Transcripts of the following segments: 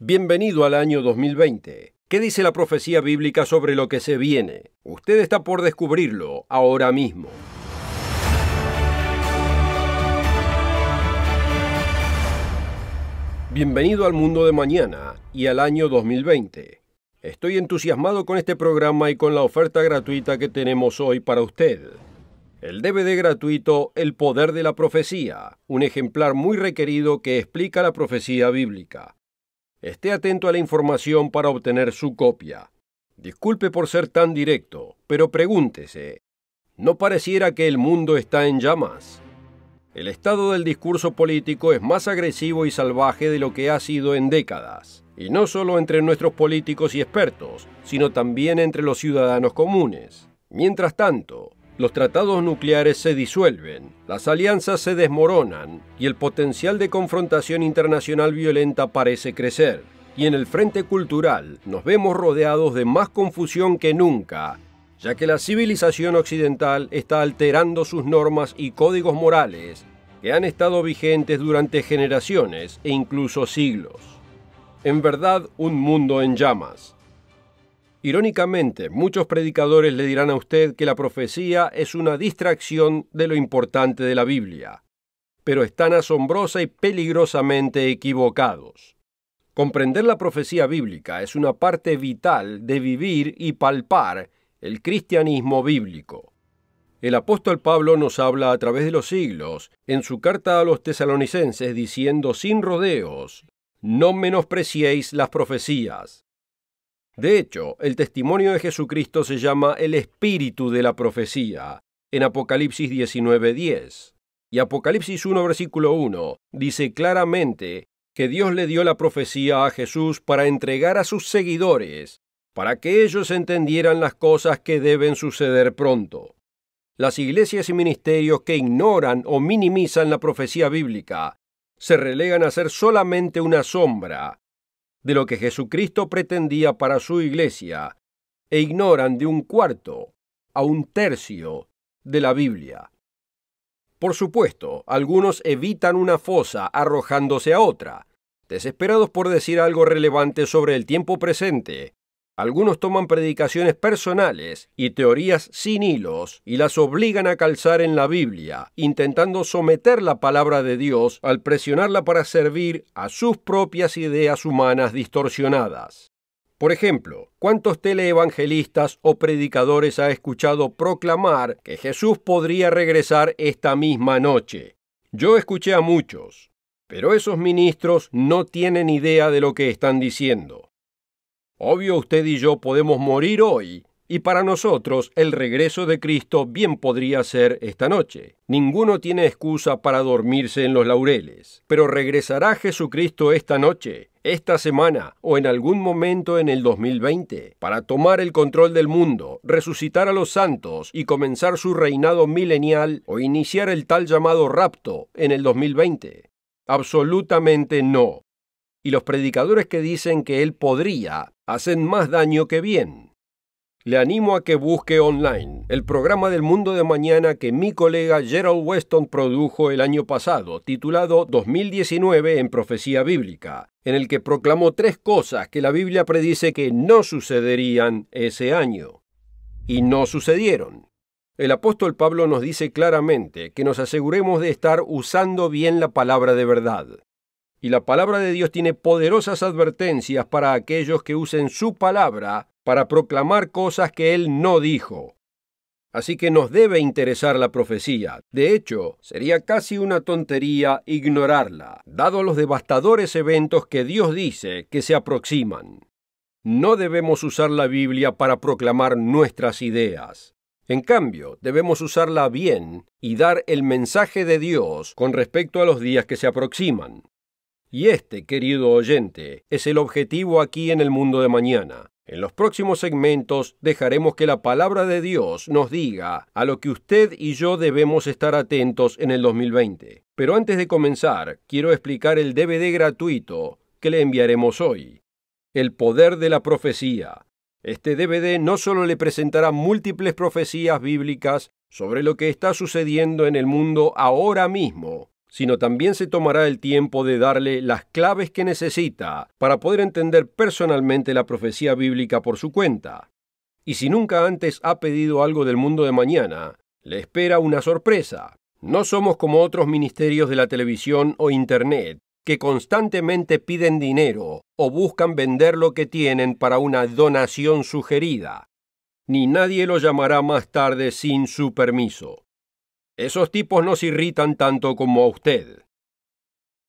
Bienvenido al año 2020. ¿Qué dice la profecía bíblica sobre lo que se viene? Usted está por descubrirlo ahora mismo. Bienvenido al mundo de mañana y al año 2020. Estoy entusiasmado con este programa y con la oferta gratuita que tenemos hoy para usted. El DVD gratuito El Poder de la Profecía, un ejemplar muy requerido que explica la profecía bíblica. Esté atento a la información para obtener su copia. Disculpe por ser tan directo, pero pregúntese, ¿no pareciera que el mundo está en llamas? El estado del discurso político es más agresivo y salvaje de lo que ha sido en décadas, y no solo entre nuestros políticos y expertos, sino también entre los ciudadanos comunes. Mientras tanto, los tratados nucleares se disuelven, las alianzas se desmoronan y el potencial de confrontación internacional violenta parece crecer. Y en el frente cultural nos vemos rodeados de más confusión que nunca, ya que la civilización occidental está alterando sus normas y códigos morales que han estado vigentes durante generaciones e incluso siglos. En verdad, un mundo en llamas. Irónicamente, muchos predicadores le dirán a usted que la profecía es una distracción de lo importante de la Biblia, pero están asombrosa y peligrosamente equivocados. Comprender la profecía bíblica es una parte vital de vivir y palpar el cristianismo bíblico. El apóstol Pablo nos habla a través de los siglos en su carta a los tesalonicenses diciendo sin rodeos, no menospreciéis las profecías, de hecho, el testimonio de Jesucristo se llama el espíritu de la profecía, en Apocalipsis 19.10. Y Apocalipsis 1, versículo 1, dice claramente que Dios le dio la profecía a Jesús para entregar a sus seguidores, para que ellos entendieran las cosas que deben suceder pronto. Las iglesias y ministerios que ignoran o minimizan la profecía bíblica se relegan a ser solamente una sombra de lo que Jesucristo pretendía para su iglesia e ignoran de un cuarto a un tercio de la Biblia. Por supuesto, algunos evitan una fosa arrojándose a otra, desesperados por decir algo relevante sobre el tiempo presente algunos toman predicaciones personales y teorías sin hilos y las obligan a calzar en la Biblia, intentando someter la palabra de Dios al presionarla para servir a sus propias ideas humanas distorsionadas. Por ejemplo, ¿cuántos teleevangelistas o predicadores ha escuchado proclamar que Jesús podría regresar esta misma noche? Yo escuché a muchos, pero esos ministros no tienen idea de lo que están diciendo. Obvio usted y yo podemos morir hoy, y para nosotros el regreso de Cristo bien podría ser esta noche. Ninguno tiene excusa para dormirse en los laureles. Pero regresará Jesucristo esta noche, esta semana o en algún momento en el 2020 para tomar el control del mundo, resucitar a los santos y comenzar su reinado milenial o iniciar el tal llamado rapto en el 2020. Absolutamente no. Y los predicadores que dicen que Él podría hacen más daño que bien. Le animo a que busque online el programa del mundo de mañana que mi colega Gerald Weston produjo el año pasado, titulado 2019 en Profecía Bíblica, en el que proclamó tres cosas que la Biblia predice que no sucederían ese año. Y no sucedieron. El apóstol Pablo nos dice claramente que nos aseguremos de estar usando bien la palabra de verdad. Y la palabra de Dios tiene poderosas advertencias para aquellos que usen su palabra para proclamar cosas que Él no dijo. Así que nos debe interesar la profecía. De hecho, sería casi una tontería ignorarla, dado los devastadores eventos que Dios dice que se aproximan. No debemos usar la Biblia para proclamar nuestras ideas. En cambio, debemos usarla bien y dar el mensaje de Dios con respecto a los días que se aproximan. Y este, querido oyente, es el objetivo aquí en el mundo de mañana. En los próximos segmentos dejaremos que la palabra de Dios nos diga a lo que usted y yo debemos estar atentos en el 2020. Pero antes de comenzar, quiero explicar el DVD gratuito que le enviaremos hoy. El poder de la profecía. Este DVD no solo le presentará múltiples profecías bíblicas sobre lo que está sucediendo en el mundo ahora mismo, sino también se tomará el tiempo de darle las claves que necesita para poder entender personalmente la profecía bíblica por su cuenta. Y si nunca antes ha pedido algo del mundo de mañana, le espera una sorpresa. No somos como otros ministerios de la televisión o Internet, que constantemente piden dinero o buscan vender lo que tienen para una donación sugerida. Ni nadie lo llamará más tarde sin su permiso. Esos tipos nos irritan tanto como a usted.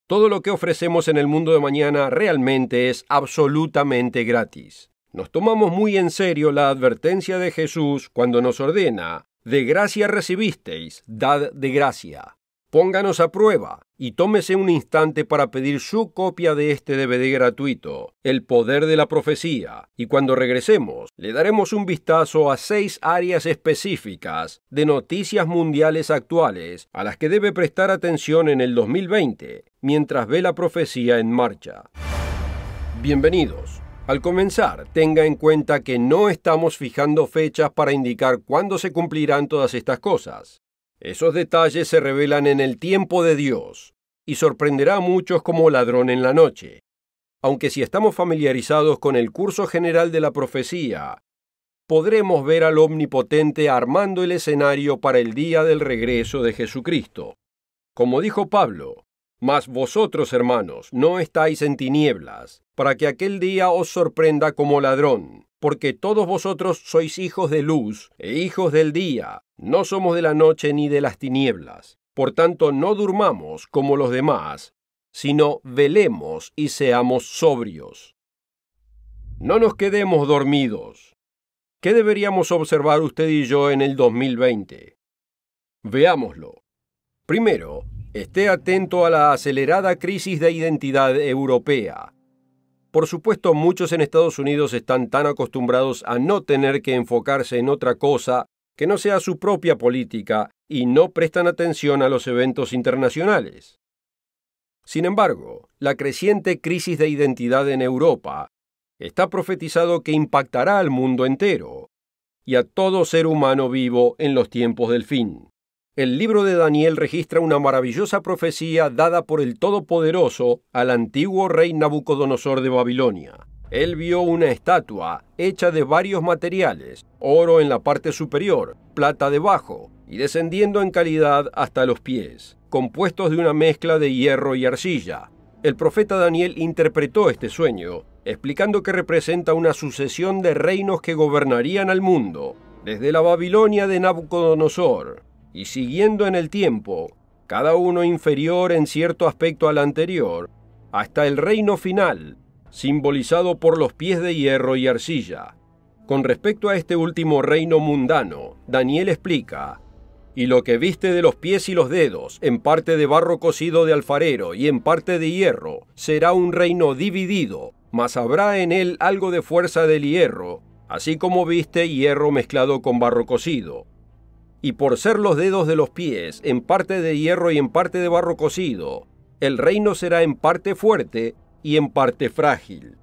Todo lo que ofrecemos en el mundo de mañana realmente es absolutamente gratis. Nos tomamos muy en serio la advertencia de Jesús cuando nos ordena, de gracia recibisteis, dad de gracia. Pónganos a prueba, y tómese un instante para pedir su copia de este DVD gratuito, El Poder de la Profecía, y cuando regresemos le daremos un vistazo a seis áreas específicas de noticias mundiales actuales a las que debe prestar atención en el 2020 mientras ve la profecía en marcha. Bienvenidos. Al comenzar, tenga en cuenta que no estamos fijando fechas para indicar cuándo se cumplirán todas estas cosas. Esos detalles se revelan en el tiempo de Dios y sorprenderá a muchos como ladrón en la noche. Aunque si estamos familiarizados con el curso general de la profecía, podremos ver al Omnipotente armando el escenario para el día del regreso de Jesucristo. Como dijo Pablo, mas vosotros, hermanos, no estáis en tinieblas, para que aquel día os sorprenda como ladrón porque todos vosotros sois hijos de luz e hijos del día, no somos de la noche ni de las tinieblas. Por tanto, no durmamos como los demás, sino velemos y seamos sobrios. No nos quedemos dormidos. ¿Qué deberíamos observar usted y yo en el 2020? Veámoslo. Primero, esté atento a la acelerada crisis de identidad europea por supuesto, muchos en Estados Unidos están tan acostumbrados a no tener que enfocarse en otra cosa que no sea su propia política y no prestan atención a los eventos internacionales. Sin embargo, la creciente crisis de identidad en Europa está profetizado que impactará al mundo entero y a todo ser humano vivo en los tiempos del fin el libro de Daniel registra una maravillosa profecía dada por el Todopoderoso al antiguo rey Nabucodonosor de Babilonia. Él vio una estatua hecha de varios materiales, oro en la parte superior, plata debajo, y descendiendo en calidad hasta los pies, compuestos de una mezcla de hierro y arcilla. El profeta Daniel interpretó este sueño, explicando que representa una sucesión de reinos que gobernarían al mundo, desde la Babilonia de Nabucodonosor, y siguiendo en el tiempo, cada uno inferior en cierto aspecto al anterior, hasta el reino final, simbolizado por los pies de hierro y arcilla. Con respecto a este último reino mundano, Daniel explica, y lo que viste de los pies y los dedos, en parte de barro cocido de alfarero y en parte de hierro, será un reino dividido, mas habrá en él algo de fuerza del hierro, así como viste hierro mezclado con barro cocido y por ser los dedos de los pies en parte de hierro y en parte de barro cocido, el reino será en parte fuerte y en parte frágil.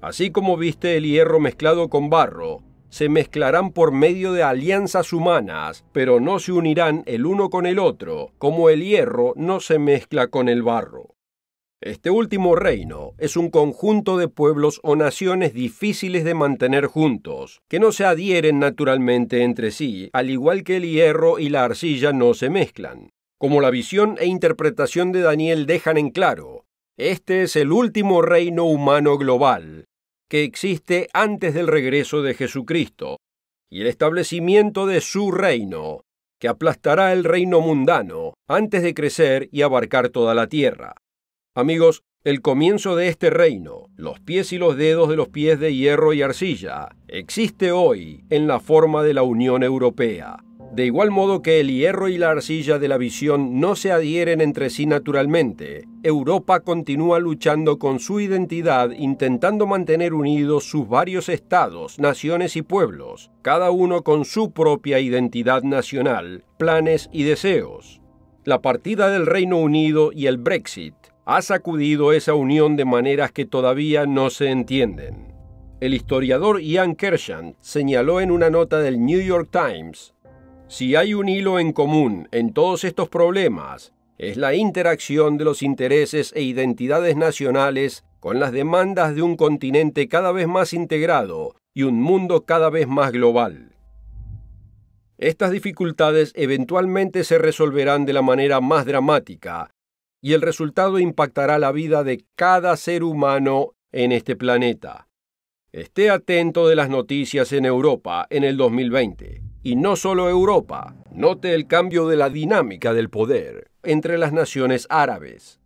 Así como viste el hierro mezclado con barro, se mezclarán por medio de alianzas humanas, pero no se unirán el uno con el otro, como el hierro no se mezcla con el barro. Este último reino es un conjunto de pueblos o naciones difíciles de mantener juntos, que no se adhieren naturalmente entre sí, al igual que el hierro y la arcilla no se mezclan. Como la visión e interpretación de Daniel dejan en claro, este es el último reino humano global, que existe antes del regreso de Jesucristo, y el establecimiento de su reino, que aplastará el reino mundano antes de crecer y abarcar toda la tierra. Amigos, el comienzo de este reino, los pies y los dedos de los pies de hierro y arcilla, existe hoy en la forma de la Unión Europea. De igual modo que el hierro y la arcilla de la visión no se adhieren entre sí naturalmente, Europa continúa luchando con su identidad intentando mantener unidos sus varios estados, naciones y pueblos, cada uno con su propia identidad nacional, planes y deseos. La partida del Reino Unido y el Brexit ha sacudido esa unión de maneras que todavía no se entienden. El historiador Ian Kershan señaló en una nota del New York Times, si hay un hilo en común en todos estos problemas, es la interacción de los intereses e identidades nacionales con las demandas de un continente cada vez más integrado y un mundo cada vez más global. Estas dificultades eventualmente se resolverán de la manera más dramática y el resultado impactará la vida de cada ser humano en este planeta. Esté atento de las noticias en Europa en el 2020. Y no solo Europa, note el cambio de la dinámica del poder entre las naciones árabes.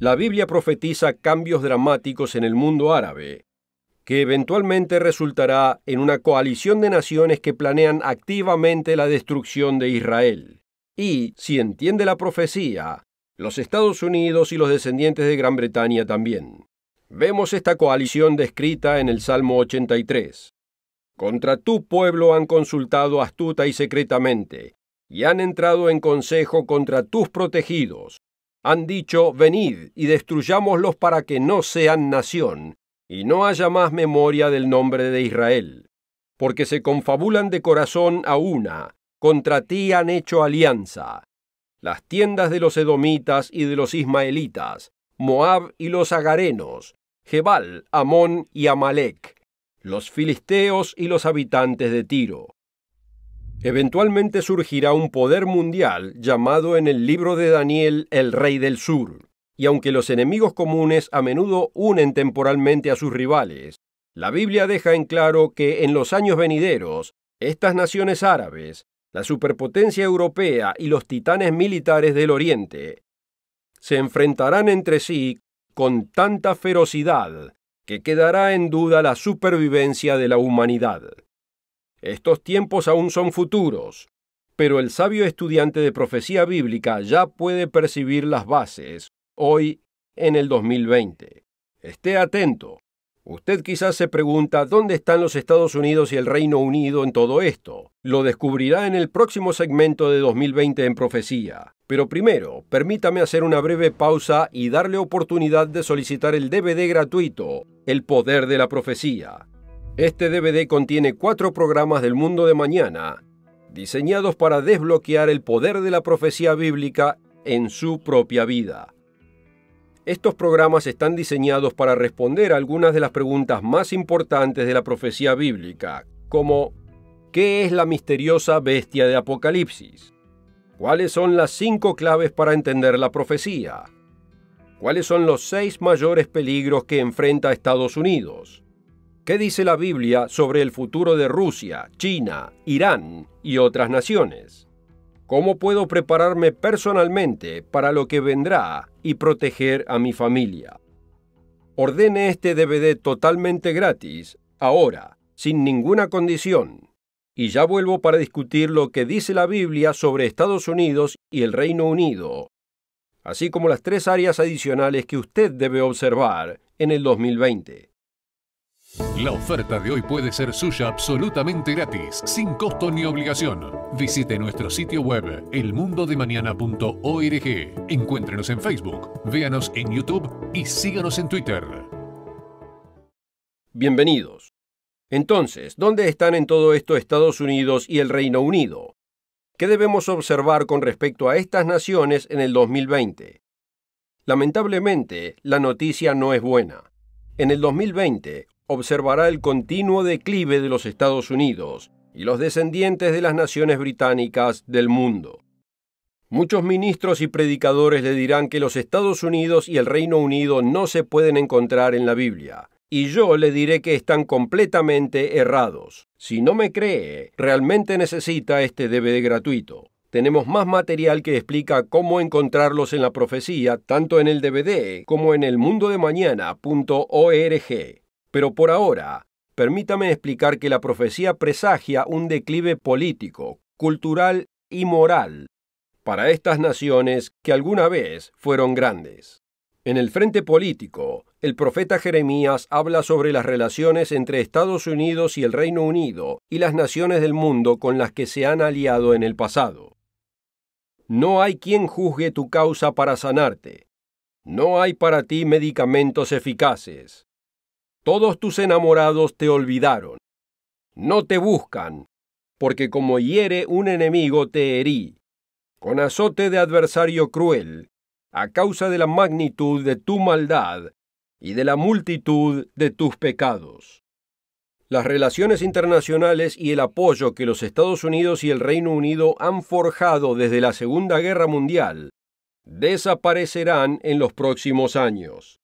La Biblia profetiza cambios dramáticos en el mundo árabe, que eventualmente resultará en una coalición de naciones que planean activamente la destrucción de Israel. Y, si entiende la profecía, los Estados Unidos y los descendientes de Gran Bretaña también. Vemos esta coalición descrita en el Salmo 83. Contra tu pueblo han consultado astuta y secretamente, y han entrado en consejo contra tus protegidos. Han dicho, venid y destruyámoslos para que no sean nación, y no haya más memoria del nombre de Israel. Porque se confabulan de corazón a una, contra ti han hecho alianza, las tiendas de los edomitas y de los ismaelitas, Moab y los agarenos, Jebal, Amón y Amalek, los filisteos y los habitantes de Tiro. Eventualmente surgirá un poder mundial llamado en el libro de Daniel el Rey del Sur, y aunque los enemigos comunes a menudo unen temporalmente a sus rivales, la Biblia deja en claro que en los años venideros, estas naciones árabes la superpotencia europea y los titanes militares del Oriente se enfrentarán entre sí con tanta ferocidad que quedará en duda la supervivencia de la humanidad. Estos tiempos aún son futuros, pero el sabio estudiante de profecía bíblica ya puede percibir las bases hoy en el 2020. Esté atento. Usted quizás se pregunta dónde están los Estados Unidos y el Reino Unido en todo esto. Lo descubrirá en el próximo segmento de 2020 en Profecía. Pero primero, permítame hacer una breve pausa y darle oportunidad de solicitar el DVD gratuito, El Poder de la Profecía. Este DVD contiene cuatro programas del mundo de mañana, diseñados para desbloquear el poder de la profecía bíblica en su propia vida. Estos programas están diseñados para responder a algunas de las preguntas más importantes de la profecía bíblica, como ¿qué es la misteriosa bestia de Apocalipsis? ¿Cuáles son las cinco claves para entender la profecía? ¿Cuáles son los seis mayores peligros que enfrenta Estados Unidos? ¿Qué dice la Biblia sobre el futuro de Rusia, China, Irán y otras naciones? ¿Cómo puedo prepararme personalmente para lo que vendrá y proteger a mi familia? Ordene este DVD totalmente gratis, ahora, sin ninguna condición. Y ya vuelvo para discutir lo que dice la Biblia sobre Estados Unidos y el Reino Unido, así como las tres áreas adicionales que usted debe observar en el 2020. La oferta de hoy puede ser suya absolutamente gratis, sin costo ni obligación. Visite nuestro sitio web elmundodemañana.org. Encuéntrenos en Facebook, véanos en YouTube y síganos en Twitter. Bienvenidos. Entonces, ¿dónde están en todo esto Estados Unidos y el Reino Unido? ¿Qué debemos observar con respecto a estas naciones en el 2020? Lamentablemente, la noticia no es buena. En el 2020, observará el continuo declive de los Estados Unidos y los descendientes de las naciones británicas del mundo. Muchos ministros y predicadores le dirán que los Estados Unidos y el Reino Unido no se pueden encontrar en la Biblia, y yo le diré que están completamente errados. Si no me cree, realmente necesita este DVD gratuito. Tenemos más material que explica cómo encontrarlos en la profecía, tanto en el DVD como en elmundodemañana.org. Pero por ahora, permítame explicar que la profecía presagia un declive político, cultural y moral para estas naciones que alguna vez fueron grandes. En el frente político, el profeta Jeremías habla sobre las relaciones entre Estados Unidos y el Reino Unido y las naciones del mundo con las que se han aliado en el pasado. No hay quien juzgue tu causa para sanarte. No hay para ti medicamentos eficaces. Todos tus enamorados te olvidaron. No te buscan, porque como hiere un enemigo te herí, con azote de adversario cruel, a causa de la magnitud de tu maldad y de la multitud de tus pecados. Las relaciones internacionales y el apoyo que los Estados Unidos y el Reino Unido han forjado desde la Segunda Guerra Mundial desaparecerán en los próximos años.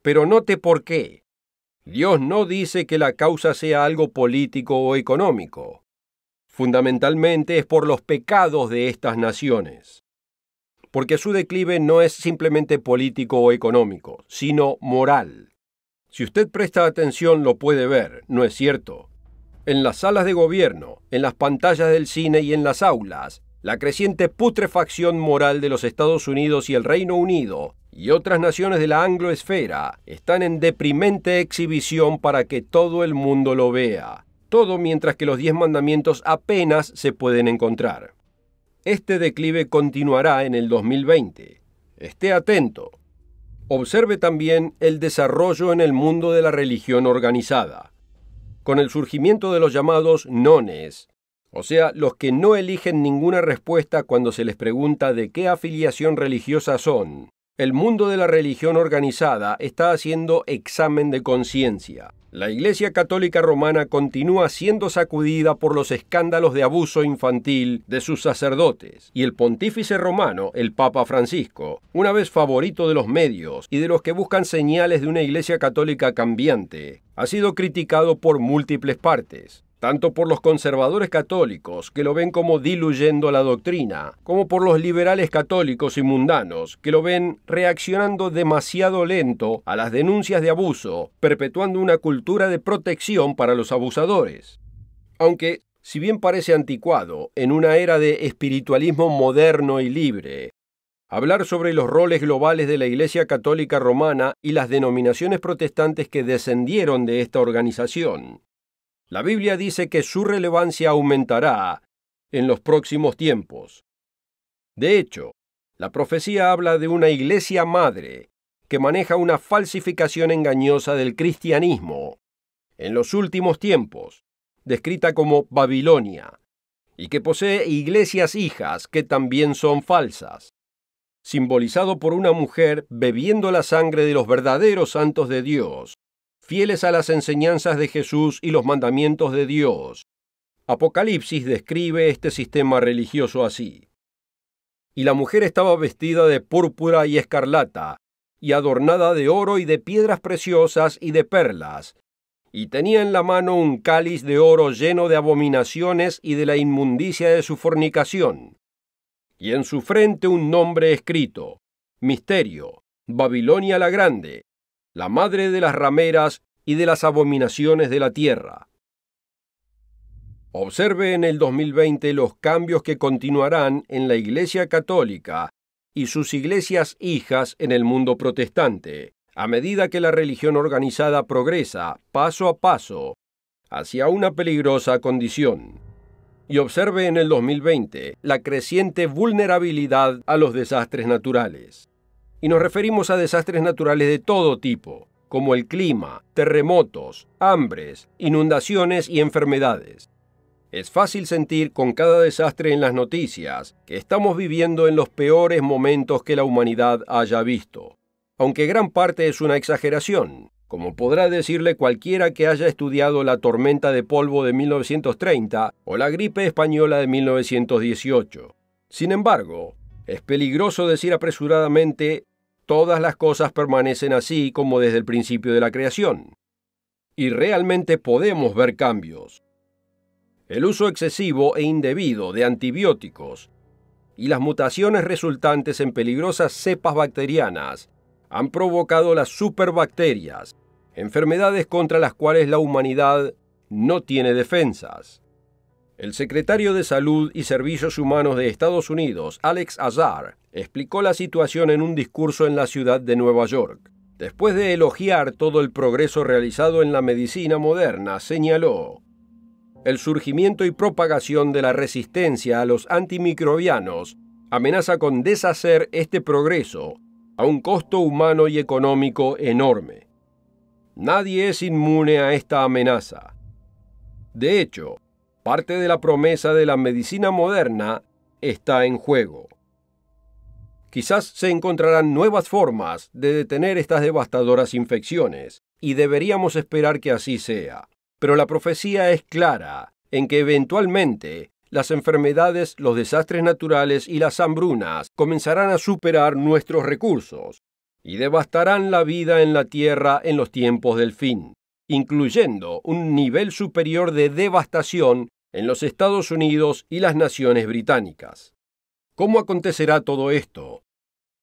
Pero note por qué. Dios no dice que la causa sea algo político o económico. Fundamentalmente es por los pecados de estas naciones, porque su declive no es simplemente político o económico, sino moral. Si usted presta atención lo puede ver, ¿no es cierto? En las salas de gobierno, en las pantallas del cine y en las aulas, la creciente putrefacción moral de los Estados Unidos y el Reino Unido y otras naciones de la angloesfera están en deprimente exhibición para que todo el mundo lo vea, todo mientras que los diez mandamientos apenas se pueden encontrar. Este declive continuará en el 2020. Esté atento. Observe también el desarrollo en el mundo de la religión organizada. Con el surgimiento de los llamados nones, o sea, los que no eligen ninguna respuesta cuando se les pregunta de qué afiliación religiosa son. El mundo de la religión organizada está haciendo examen de conciencia. La Iglesia Católica Romana continúa siendo sacudida por los escándalos de abuso infantil de sus sacerdotes, y el pontífice romano, el Papa Francisco, una vez favorito de los medios y de los que buscan señales de una Iglesia Católica cambiante, ha sido criticado por múltiples partes tanto por los conservadores católicos, que lo ven como diluyendo la doctrina, como por los liberales católicos y mundanos, que lo ven reaccionando demasiado lento a las denuncias de abuso, perpetuando una cultura de protección para los abusadores. Aunque, si bien parece anticuado, en una era de espiritualismo moderno y libre, hablar sobre los roles globales de la Iglesia Católica Romana y las denominaciones protestantes que descendieron de esta organización, la Biblia dice que su relevancia aumentará en los próximos tiempos. De hecho, la profecía habla de una iglesia madre que maneja una falsificación engañosa del cristianismo en los últimos tiempos, descrita como Babilonia, y que posee iglesias hijas que también son falsas, simbolizado por una mujer bebiendo la sangre de los verdaderos santos de Dios fieles a las enseñanzas de Jesús y los mandamientos de Dios. Apocalipsis describe este sistema religioso así. Y la mujer estaba vestida de púrpura y escarlata, y adornada de oro y de piedras preciosas y de perlas, y tenía en la mano un cáliz de oro lleno de abominaciones y de la inmundicia de su fornicación, y en su frente un nombre escrito, Misterio, Babilonia la Grande, la madre de las rameras y de las abominaciones de la tierra. Observe en el 2020 los cambios que continuarán en la Iglesia Católica y sus iglesias hijas en el mundo protestante, a medida que la religión organizada progresa paso a paso hacia una peligrosa condición. Y observe en el 2020 la creciente vulnerabilidad a los desastres naturales y nos referimos a desastres naturales de todo tipo, como el clima, terremotos, hambres, inundaciones y enfermedades. Es fácil sentir con cada desastre en las noticias que estamos viviendo en los peores momentos que la humanidad haya visto, aunque gran parte es una exageración, como podrá decirle cualquiera que haya estudiado la tormenta de polvo de 1930 o la gripe española de 1918. Sin embargo, es peligroso decir apresuradamente todas las cosas permanecen así como desde el principio de la creación. Y realmente podemos ver cambios. El uso excesivo e indebido de antibióticos y las mutaciones resultantes en peligrosas cepas bacterianas han provocado las superbacterias, enfermedades contra las cuales la humanidad no tiene defensas. El secretario de Salud y Servicios Humanos de Estados Unidos, Alex Azar, explicó la situación en un discurso en la ciudad de Nueva York. Después de elogiar todo el progreso realizado en la medicina moderna, señaló, el surgimiento y propagación de la resistencia a los antimicrobianos amenaza con deshacer este progreso a un costo humano y económico enorme. Nadie es inmune a esta amenaza. De hecho, Parte de la promesa de la medicina moderna está en juego. Quizás se encontrarán nuevas formas de detener estas devastadoras infecciones, y deberíamos esperar que así sea. Pero la profecía es clara en que eventualmente las enfermedades, los desastres naturales y las hambrunas comenzarán a superar nuestros recursos y devastarán la vida en la tierra en los tiempos del fin incluyendo un nivel superior de devastación en los Estados Unidos y las naciones británicas. ¿Cómo acontecerá todo esto?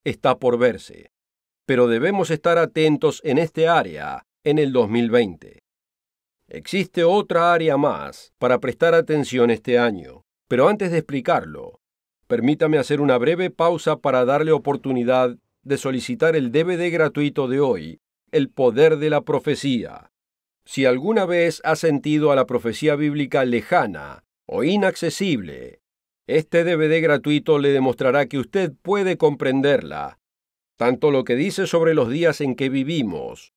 Está por verse, pero debemos estar atentos en este área en el 2020. Existe otra área más para prestar atención este año, pero antes de explicarlo, permítame hacer una breve pausa para darle oportunidad de solicitar el DVD gratuito de hoy, El Poder de la Profecía, si alguna vez ha sentido a la profecía bíblica lejana o inaccesible, este DVD gratuito le demostrará que usted puede comprenderla, tanto lo que dice sobre los días en que vivimos,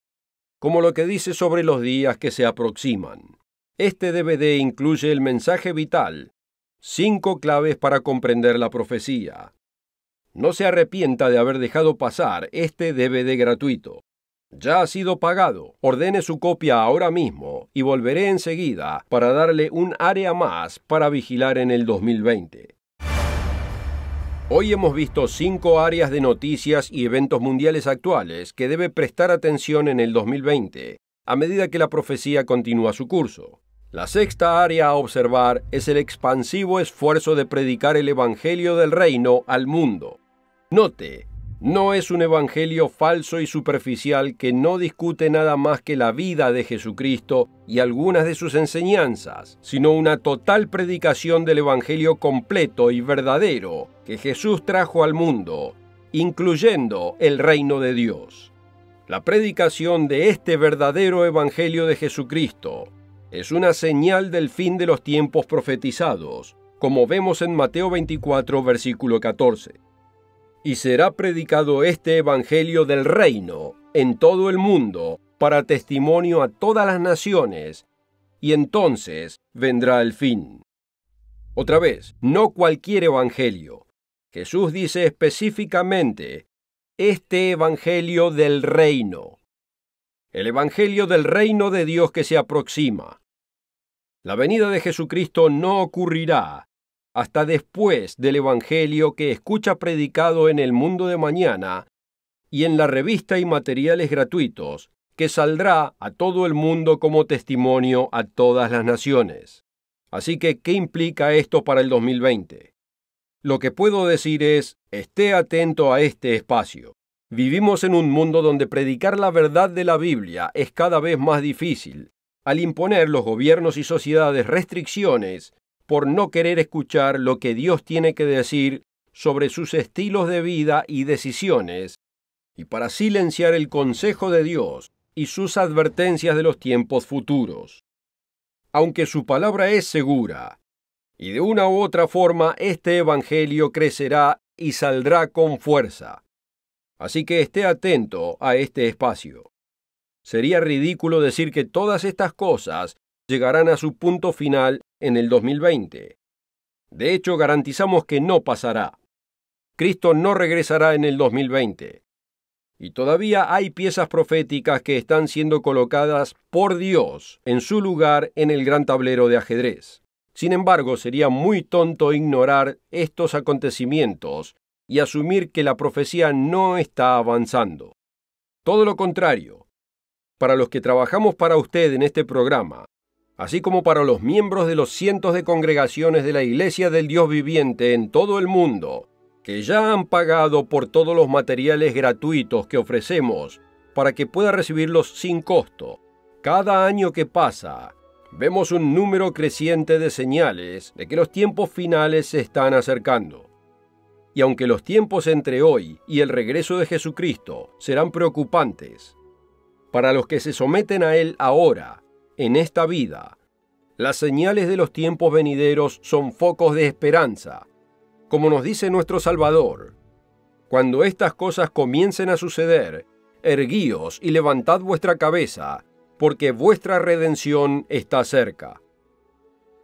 como lo que dice sobre los días que se aproximan. Este DVD incluye el mensaje vital, cinco claves para comprender la profecía. No se arrepienta de haber dejado pasar este DVD gratuito. Ya ha sido pagado. Ordene su copia ahora mismo y volveré enseguida para darle un área más para vigilar en el 2020. Hoy hemos visto cinco áreas de noticias y eventos mundiales actuales que debe prestar atención en el 2020, a medida que la profecía continúa su curso. La sexta área a observar es el expansivo esfuerzo de predicar el Evangelio del Reino al mundo. Note no es un evangelio falso y superficial que no discute nada más que la vida de Jesucristo y algunas de sus enseñanzas, sino una total predicación del evangelio completo y verdadero que Jesús trajo al mundo, incluyendo el reino de Dios. La predicación de este verdadero evangelio de Jesucristo es una señal del fin de los tiempos profetizados, como vemos en Mateo 24, versículo 14 y será predicado este Evangelio del reino en todo el mundo, para testimonio a todas las naciones, y entonces vendrá el fin. Otra vez, no cualquier Evangelio. Jesús dice específicamente, este Evangelio del reino. El Evangelio del reino de Dios que se aproxima. La venida de Jesucristo no ocurrirá hasta después del Evangelio que escucha predicado en el mundo de mañana y en la revista y materiales gratuitos, que saldrá a todo el mundo como testimonio a todas las naciones. Así que, ¿qué implica esto para el 2020? Lo que puedo decir es, esté atento a este espacio. Vivimos en un mundo donde predicar la verdad de la Biblia es cada vez más difícil, al imponer los gobiernos y sociedades restricciones por no querer escuchar lo que Dios tiene que decir sobre sus estilos de vida y decisiones, y para silenciar el consejo de Dios y sus advertencias de los tiempos futuros. Aunque su palabra es segura, y de una u otra forma este Evangelio crecerá y saldrá con fuerza. Así que esté atento a este espacio. Sería ridículo decir que todas estas cosas llegarán a su punto final en el 2020. De hecho, garantizamos que no pasará. Cristo no regresará en el 2020. Y todavía hay piezas proféticas que están siendo colocadas por Dios en su lugar en el gran tablero de ajedrez. Sin embargo, sería muy tonto ignorar estos acontecimientos y asumir que la profecía no está avanzando. Todo lo contrario, para los que trabajamos para usted en este programa, así como para los miembros de los cientos de congregaciones de la Iglesia del Dios viviente en todo el mundo, que ya han pagado por todos los materiales gratuitos que ofrecemos para que pueda recibirlos sin costo. Cada año que pasa, vemos un número creciente de señales de que los tiempos finales se están acercando. Y aunque los tiempos entre hoy y el regreso de Jesucristo serán preocupantes, para los que se someten a Él ahora en esta vida. Las señales de los tiempos venideros son focos de esperanza, como nos dice nuestro Salvador. Cuando estas cosas comiencen a suceder, erguíos y levantad vuestra cabeza, porque vuestra redención está cerca.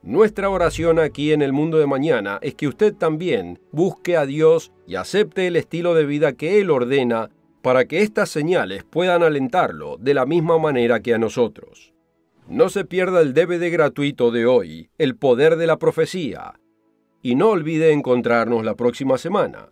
Nuestra oración aquí en el mundo de mañana es que usted también busque a Dios y acepte el estilo de vida que Él ordena para que estas señales puedan alentarlo de la misma manera que a nosotros. No se pierda el DVD gratuito de hoy, El Poder de la Profecía. Y no olvide encontrarnos la próxima semana.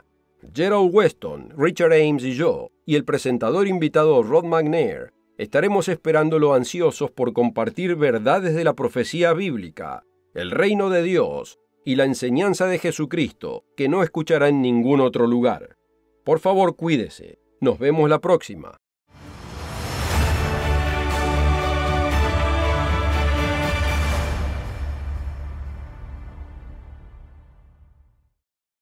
Gerald Weston, Richard Ames y yo, y el presentador invitado Rod McNair, estaremos esperándolo ansiosos por compartir verdades de la profecía bíblica, el reino de Dios y la enseñanza de Jesucristo, que no escuchará en ningún otro lugar. Por favor, cuídese. Nos vemos la próxima.